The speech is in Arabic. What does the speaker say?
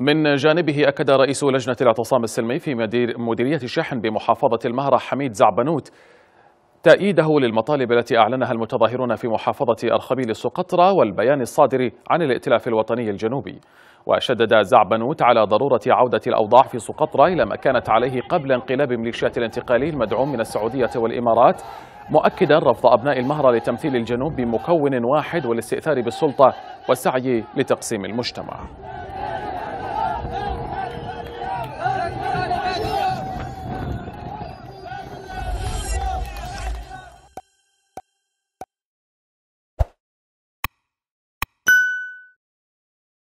من جانبه أكد رئيس لجنة الاعتصام السلمي في مديرية الشحن بمحافظة المهرة حميد زعبنوت تأييده للمطالب التي أعلنها المتظاهرون في محافظة أرخبيل سقطرى والبيان الصادر عن الائتلاف الوطني الجنوبي وشدد زعبنوت على ضرورة عودة الأوضاع في سقطرى إلى ما كانت عليه قبل انقلاب ميليشيات الانتقالي المدعوم من السعودية والإمارات مؤكدا رفض أبناء المهرة لتمثيل الجنوب بمكون واحد والاستئثار بالسلطة والسعي لتقسيم المجتمع